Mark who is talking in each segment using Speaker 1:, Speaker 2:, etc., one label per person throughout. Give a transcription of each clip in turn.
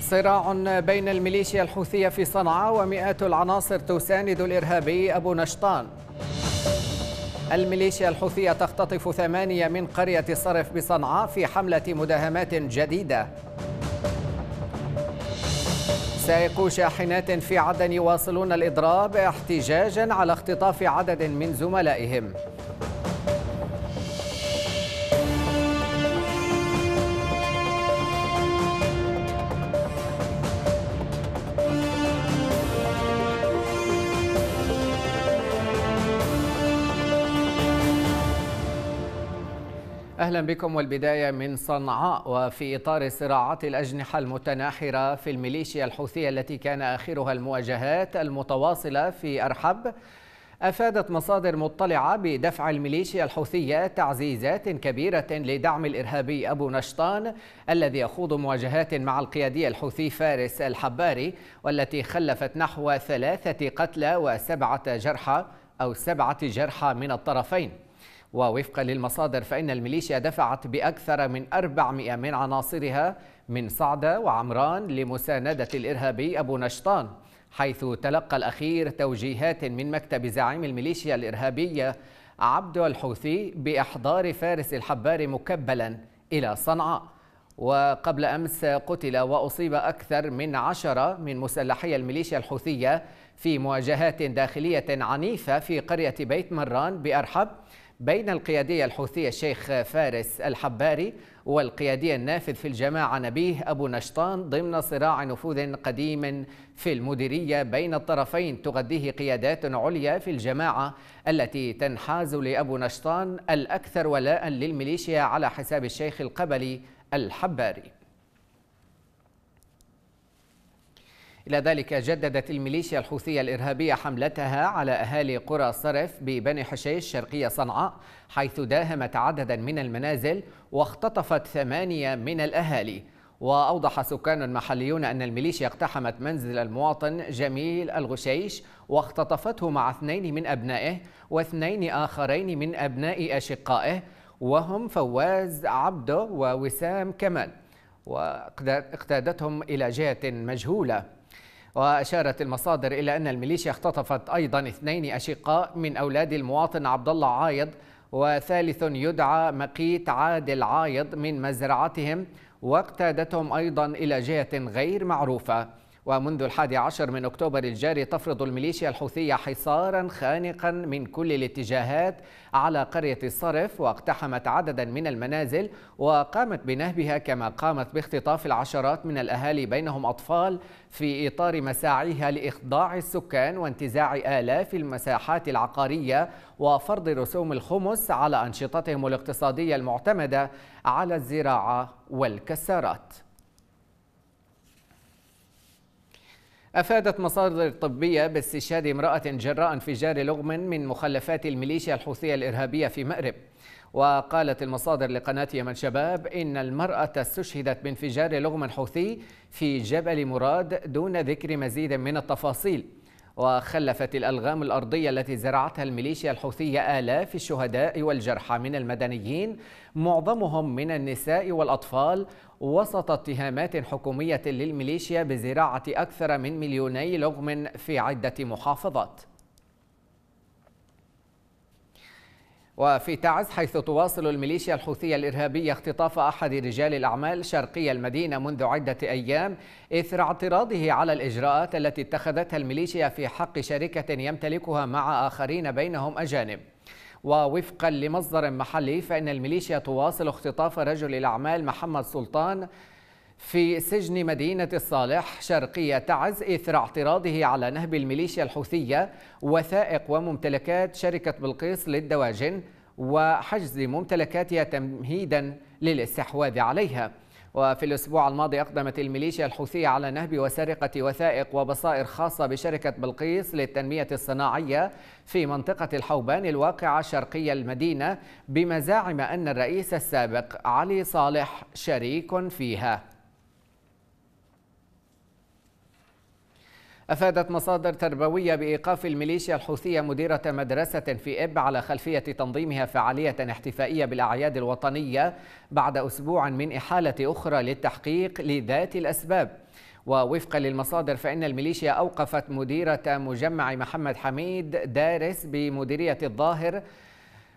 Speaker 1: صراع بين الميليشيا الحوثية في صنعاء ومئات العناصر تساند الإرهابي أبو نشطان الميليشيا الحوثية تختطف ثمانية من قرية صرف بصنعاء في حملة مداهمات جديدة سائقو شاحنات في عدن يواصلون الإضراب احتجاجا على اختطاف عدد من زملائهم أهلا بكم والبداية من صنعاء وفي إطار صراعات الأجنحة المتناحرة في الميليشيا الحوثية التي كان آخرها المواجهات المتواصلة في أرحب أفادت مصادر مطلعة بدفع الميليشيا الحوثية تعزيزات كبيرة لدعم الإرهابي أبو نشطان الذي يخوض مواجهات مع القيادي الحوثي فارس الحباري والتي خلفت نحو ثلاثة قتلى وسبعة جرحى أو سبعة جرحى من الطرفين ووفقا للمصادر فإن الميليشيا دفعت بأكثر من 400 من عناصرها من صعدة وعمران لمساندة الإرهابي أبو نشطان حيث تلقى الأخير توجيهات من مكتب زعيم الميليشيا الإرهابية عبد الحوثي بإحضار فارس الحبار مكبلا إلى صنعاء وقبل أمس قتل وأصيب أكثر من عشرة من مسلحي الميليشيا الحوثية في مواجهات داخلية عنيفة في قرية بيت مران بأرحب بين القيادي الحوثي الشيخ فارس الحباري والقيادي النافذ في الجماعة نبيه أبو نشطان ضمن صراع نفوذ قديم في المديرية بين الطرفين تغذيه قيادات عليا في الجماعة التي تنحاز لأبو نشطان الأكثر ولاء للميليشيا على حساب الشيخ القبلي الحباري إلى ذلك جددت الميليشيا الحوثية الإرهابية حملتها على أهالي قرى صرف ببني حشيش شرقية صنعاء حيث داهمت عددا من المنازل واختطفت ثمانية من الأهالي وأوضح سكان محليون أن الميليشيا اقتحمت منزل المواطن جميل الغشيش واختطفته مع اثنين من أبنائه واثنين آخرين من أبناء أشقائه وهم فواز عبده ووسام كمال واقتادتهم إلى جهة مجهولة وأشارت المصادر إلى أن الميليشيا اختطفت أيضا اثنين أشقاء من أولاد المواطن عبد الله عايض وثالث يدعى مقيت عادل عايض من مزرعتهم واقتادتهم أيضا إلى جهة غير معروفة ومنذ الحادي عشر من أكتوبر الجاري تفرض الميليشيا الحوثية حصارا خانقا من كل الاتجاهات على قرية الصرف واقتحمت عددا من المنازل وقامت بنهبها كما قامت باختطاف العشرات من الأهالي بينهم أطفال في إطار مساعيها لإخضاع السكان وانتزاع آلاف المساحات العقارية وفرض رسوم الخمس على أنشطتهم الاقتصادية المعتمدة على الزراعة والكسارات أفادت مصادر طبية باستشهاد امرأة جراء انفجار لغم من مخلفات الميليشيا الحوثية الإرهابية في مأرب وقالت المصادر لقناة يمن شباب إن المرأة استشهدت بانفجار لغم حوثي في جبل مراد دون ذكر مزيد من التفاصيل وخلفت الألغام الأرضية التي زرعتها الميليشيا الحوثية آلاف الشهداء والجرحى من المدنيين معظمهم من النساء والأطفال وسط اتهامات حكومية للميليشيا بزراعة أكثر من مليوني لغم في عدة محافظات وفي تعز حيث تواصل الميليشيا الحوثية الإرهابية اختطاف أحد رجال الأعمال شرقي المدينة منذ عدة أيام إثر اعتراضه على الإجراءات التي اتخذتها الميليشيا في حق شركة يمتلكها مع آخرين بينهم أجانب ووفقا لمصدر محلي فإن الميليشيا تواصل اختطاف رجل الأعمال محمد سلطان في سجن مدينة الصالح شرقية تعز إثر اعتراضه على نهب الميليشيا الحوثية وثائق وممتلكات شركة بلقيس للدواجن وحجز ممتلكاتها تمهيدا للاستحواذ عليها وفي الأسبوع الماضي أقدمت الميليشيا الحوثية على نهب وسرقة وثائق وبصائر خاصة بشركة بلقيس للتنمية الصناعية في منطقة الحوبان الواقعة شرقية المدينة بمزاعم أن الرئيس السابق علي صالح شريك فيها أفادت مصادر تربوية بإيقاف الميليشيا الحوثية مديرة مدرسة في إب على خلفية تنظيمها فعالية احتفائية بالأعياد الوطنية بعد أسبوع من إحالة أخرى للتحقيق لذات الأسباب ووفقا للمصادر فإن الميليشيا أوقفت مديرة مجمع محمد حميد دارس بمديرية الظاهر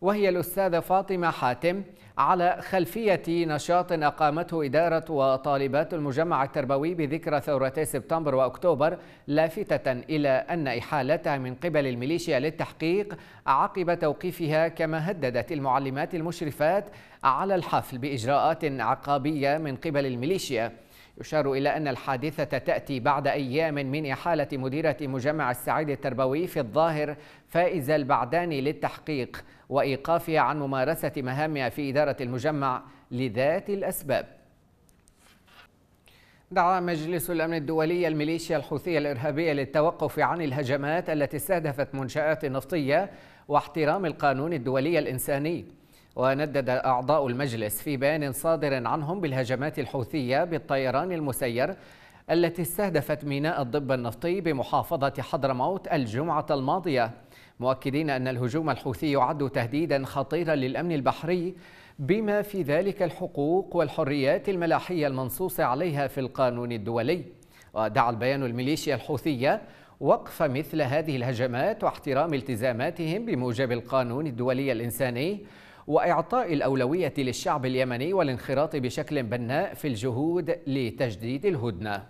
Speaker 1: وهي الأستاذة فاطمة حاتم على خلفية نشاط أقامته إدارة وطالبات المجمع التربوي بذكرى ثورتي سبتمبر وأكتوبر لافتة إلى أن إحالتها من قبل الميليشيا للتحقيق عقب توقيفها كما هددت المعلمات المشرفات على الحفل بإجراءات عقابية من قبل الميليشيا يشار إلى أن الحادثة تأتي بعد أيام من إحالة مديرة مجمع السعيد التربوي في الظاهر فائز البعداني للتحقيق وإيقافها عن ممارسة مهامها في إدارة المجمع لذات الأسباب دعا مجلس الأمن الدولي الميليشيا الحوثية الإرهابية للتوقف عن الهجمات التي استهدفت منشآت نفطية واحترام القانون الدولي الإنساني وندد أعضاء المجلس في بيان صادر عنهم بالهجمات الحوثية بالطيران المسير التي استهدفت ميناء الضب النفطي بمحافظة حضرموت الجمعة الماضية مؤكدين أن الهجوم الحوثي يعد تهديدا خطيرا للأمن البحري بما في ذلك الحقوق والحريات الملاحية المنصوص عليها في القانون الدولي ودعا البيان الميليشيا الحوثية وقف مثل هذه الهجمات واحترام التزاماتهم بموجب القانون الدولي الإنساني وإعطاء الأولوية للشعب اليمني والانخراط بشكل بناء في الجهود لتجديد الهدنة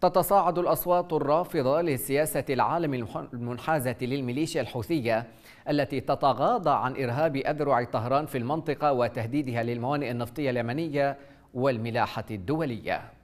Speaker 1: تتصاعد الأصوات الرافضة لسياسة العالم المنحازة للميليشيا الحوثية التي تتغاضى عن إرهاب أذرع طهران في المنطقة وتهديدها للموانئ النفطية اليمنية والملاحة الدولية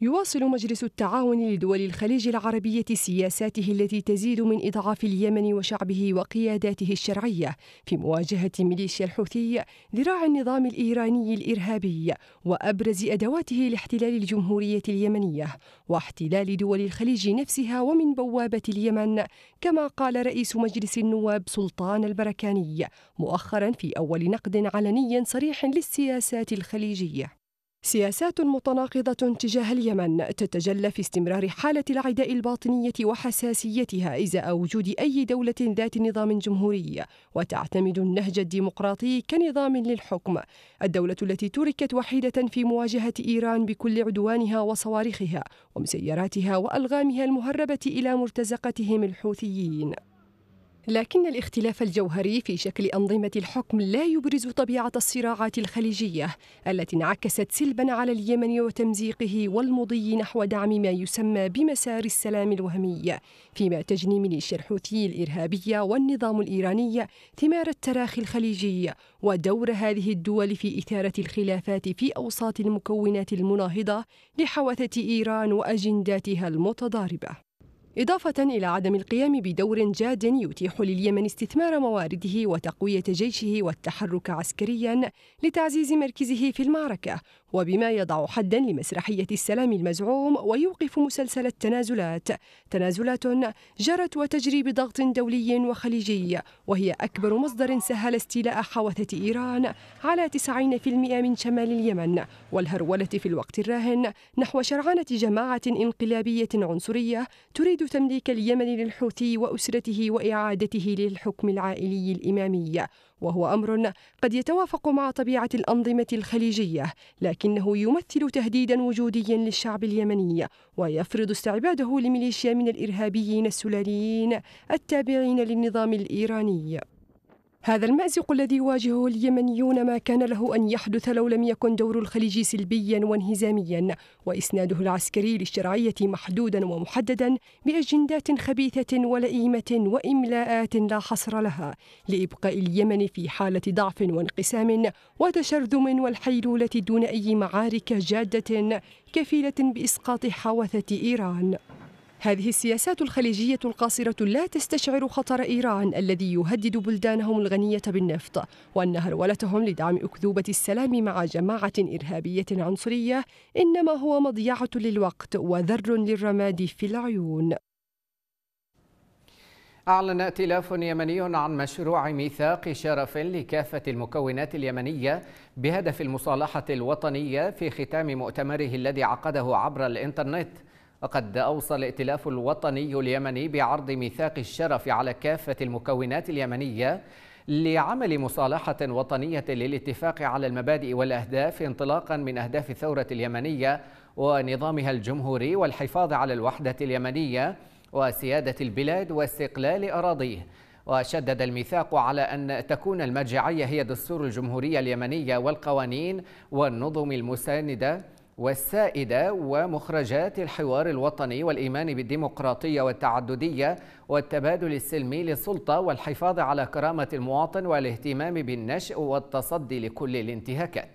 Speaker 2: يواصل مجلس التعاون لدول الخليج العربية سياساته التي تزيد من إضعاف اليمن وشعبه وقياداته الشرعية في مواجهة ميليشيا الحوثي ذراع النظام الإيراني الإرهابي وأبرز أدواته لاحتلال الجمهورية اليمنية واحتلال دول الخليج نفسها ومن بوابة اليمن كما قال رئيس مجلس النواب سلطان البركاني مؤخرا في أول نقد علني صريح للسياسات الخليجية سياسات متناقضة تجاه اليمن تتجلى في استمرار حالة العداء الباطنية وحساسيتها إزاء وجود أي دولة ذات نظام جمهوري وتعتمد النهج الديمقراطي كنظام للحكم الدولة التي تركت وحيدة في مواجهة إيران بكل عدوانها وصواريخها ومسيراتها وألغامها المهربة إلى مرتزقتهم الحوثيين لكن الاختلاف الجوهري في شكل أنظمة الحكم لا يبرز طبيعة الصراعات الخليجية التي انعكست سلبا على اليمن وتمزيقه والمضي نحو دعم ما يسمى بمسار السلام الوهمي فيما تجني من الحوثي الإرهابية والنظام الإيراني ثمار التراخي الخليجي ودور هذه الدول في إثارة الخلافات في أوساط المكونات المناهضة لحوثة إيران وأجنداتها المتضاربة إضافة إلى عدم القيام بدور جاد يتيح لليمن استثمار موارده وتقوية جيشه والتحرك عسكريا لتعزيز مركزه في المعركة وبما يضع حدا لمسرحية السلام المزعوم ويوقف مسلسل التنازلات تنازلات جرت وتجري بضغط دولي وخليجي وهي أكبر مصدر سهل استيلاء حوثة إيران على 90% من شمال اليمن والهرولة في الوقت الراهن نحو شرعنة جماعة انقلابية عنصرية تريد تمليك اليمن للحوثي وأسرته وإعادته للحكم العائلي الإمامي وهو أمر قد يتوافق مع طبيعة الأنظمة الخليجية لكنه يمثل تهديدا وجوديا للشعب اليمني ويفرض استعباده لميليشيا من الإرهابيين السلاليين التابعين للنظام الإيراني هذا المأزق الذي يواجهه اليمنيون ما كان له أن يحدث لو لم يكن دور الخليج سلبيا وانهزاميا وإسناده العسكري للشرعية محدودا ومحددا بأجندات خبيثة ولئيمة وإملاءات لا حصر لها لإبقاء اليمن في حالة ضعف وانقسام وتشرذم والحيلولة دون أي معارك جادة كفيلة بإسقاط حوثة إيران هذه السياسات الخليجية القاصرة لا تستشعر خطر إيران الذي يهدد بلدانهم الغنية بالنفط وأن هرولتهم لدعم أكذوبة السلام مع جماعة إرهابية عنصرية إنما هو مضيعة للوقت وذر للرماد في العيون
Speaker 1: أعلن ائتلاف يمني عن مشروع ميثاق شرف لكافة المكونات اليمنية بهدف المصالحة الوطنية في ختام مؤتمره الذي عقده عبر الإنترنت وقد أوصى الائتلاف الوطني اليمني بعرض ميثاق الشرف على كافة المكونات اليمنية لعمل مصالحة وطنية للاتفاق على المبادئ والأهداف انطلاقا من أهداف الثورة اليمنية ونظامها الجمهوري والحفاظ على الوحدة اليمنية وسيادة البلاد واستقلال أراضيه وشدد الميثاق على أن تكون المرجعية هي دستور الجمهورية اليمنية والقوانين والنظم المساندة والسائدة ومخرجات الحوار الوطني والإيمان بالديمقراطية والتعددية والتبادل السلمي للسلطة والحفاظ على كرامة المواطن والاهتمام بالنشء والتصدي لكل الانتهاكات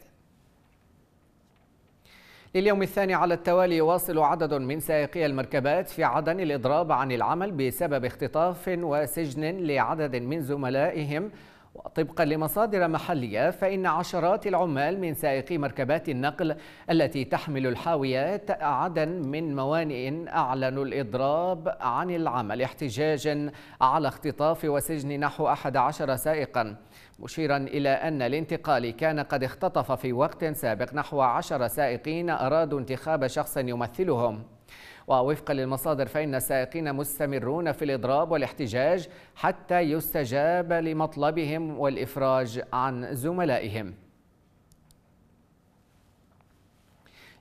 Speaker 1: لليوم الثاني على التوالي يواصل عدد من سائقي المركبات في عدن الإضراب عن العمل بسبب اختطاف وسجن لعدد من زملائهم وطبقا لمصادر محلية فإن عشرات العمال من سائقي مركبات النقل التي تحمل الحاويات عدا من موانئ أعلنوا الإضراب عن العمل احتجاجا على اختطاف وسجن نحو 11 سائقا مشيرا إلى أن الانتقال كان قد اختطف في وقت سابق نحو 10 سائقين أرادوا انتخاب شخص يمثلهم ووفقا للمصادر فإن السائقين مستمرون في الإضراب والاحتجاج حتى يستجاب لمطلبهم والإفراج عن زملائهم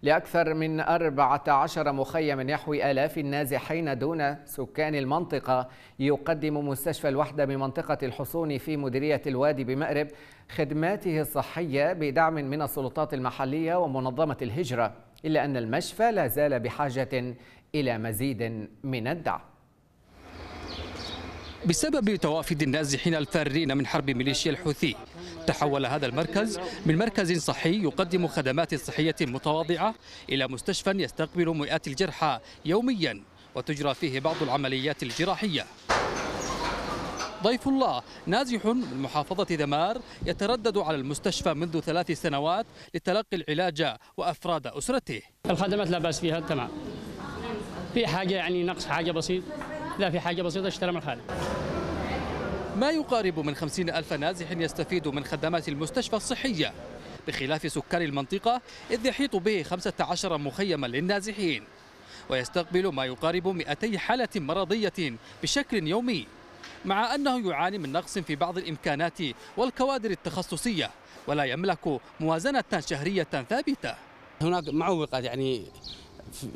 Speaker 1: لأكثر من 14 مخيم يحوي آلاف النازحين دون سكان المنطقة يقدم مستشفى الوحدة بمنطقة الحصون في مديرية الوادي بمأرب خدماته الصحية بدعم من السلطات المحلية ومنظمة الهجرة إلا أن المشفى لا زال بحاجة إلى مزيد من الدعم
Speaker 3: بسبب توافد النازحين الفارين من حرب ميليشيا الحوثي تحول هذا المركز من مركز صحي يقدم خدمات صحية متواضعة إلى مستشفى يستقبل مئات الجرحى يوميا وتجرى فيه بعض العمليات الجراحية ضيف الله نازح من محافظة دمار يتردد على المستشفى منذ ثلاث سنوات لتلقي العلاج وأفراد أسرته الخدمات لا بأس فيها تمام في حاجة يعني نقص حاجة بسيط لا في حاجة بسيطة اشترى من الخالد ما يقارب من خمسين ألف نازح يستفيد من خدمات المستشفى الصحية بخلاف سكان المنطقة إذ يحيط به 15 مخيما للنازحين ويستقبل ما يقارب 200 حالة مرضية بشكل يومي مع أنه يعاني من نقص في بعض الإمكانات والكوادر التخصصية ولا يملك موازنة شهرية ثابتة هناك معوقات يعني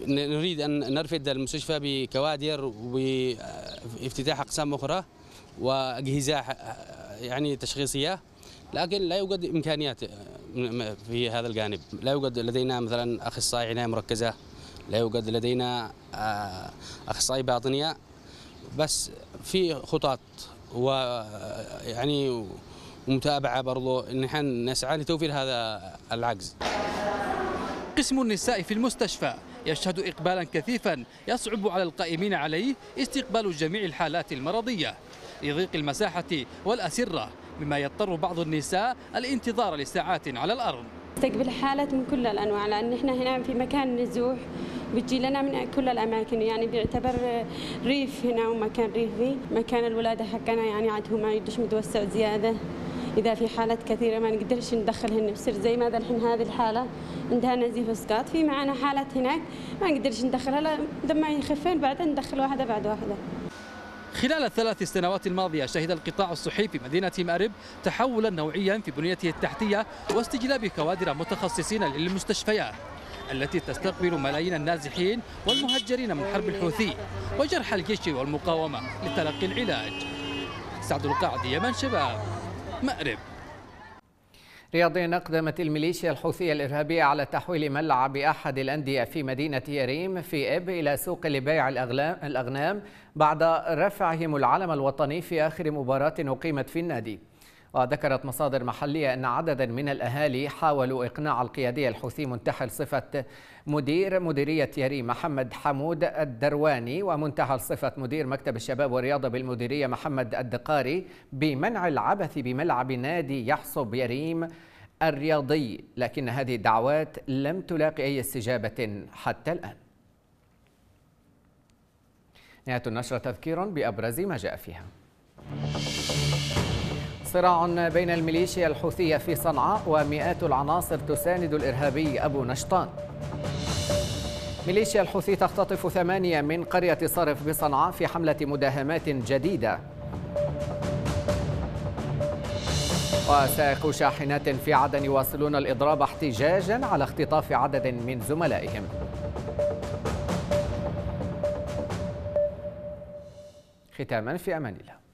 Speaker 3: نريد أن نرفد المستشفى بكوادر وافتتاح أقسام أخرى وأجهزة يعني تشخيصية لكن لا يوجد إمكانيات في هذا الجانب لا يوجد لدينا مثلا أخصائي عناية مركزة لا يوجد لدينا آه، أخصائي باطنية بس في خطط يعني ومتابعه برضه نحن نسعى لتوفير هذا العجز. قسم النساء في المستشفى يشهد إقبالا كثيفا يصعب على القائمين عليه استقبال جميع الحالات المرضية لضيق المساحة والأسرة مما يضطر بعض النساء الانتظار لساعات على الأرض نستقبل حالات من كل الانواع لان احنا هنا في مكان نزوح بتجي لنا من كل الاماكن يعني بيعتبر ريف هنا ومكان ريفي مكان الولاده حقنا يعني عاد هو ما يدش متوسع زياده اذا في حالات كثيره ما نقدرش ندخلهن بسر زي ما الحين هذه الحاله عندها نزيف اسقاط في معنا حالات هناك ما نقدرش ندخلها لما يخفين بعدين ندخل واحده بعد واحده خلال الثلاث سنوات الماضية شهد القطاع الصحي في مدينة مأرب تحولا نوعيا في بنيته التحتية واستجلاب كوادر متخصصين للمستشفيات التي تستقبل ملايين النازحين والمهجرين من حرب الحوثي وجرح الجيش والمقاومة لتلقي العلاج سعد القاعدي يمن شباب مأرب
Speaker 1: رياضيا أقدمت الميليشيا الحوثية الإرهابية على تحويل ملعب أحد الأندية في مدينة يريم في إب إلى سوق لبيع الأغنام بعد رفعهم العلم الوطني في آخر مباراة أقيمت في النادي وذكرت مصادر محلية أن عددا من الأهالي حاولوا إقناع القيادي الحوثي منتحل صفة مدير مديرية يريم محمد حمود الدرواني ومنتحل صفة مدير مكتب الشباب والرياضة بالمديرية محمد الدقاري بمنع العبث بملعب نادي يحصب يريم الرياضي لكن هذه الدعوات لم تلاقي أي استجابة حتى الآن نهاية النشرة تذكير بأبرز ما جاء فيها صراع بين الميليشيا الحوثية في صنعاء ومئات العناصر تساند الإرهابي أبو نشطان ميليشيا الحوثي تختطف ثمانية من قرية صرف بصنعاء في حملة مداهمات جديدة وسائقو شاحنات في عدن يواصلون الإضراب احتجاجا على اختطاف عدد من زملائهم ختاما في أمان الله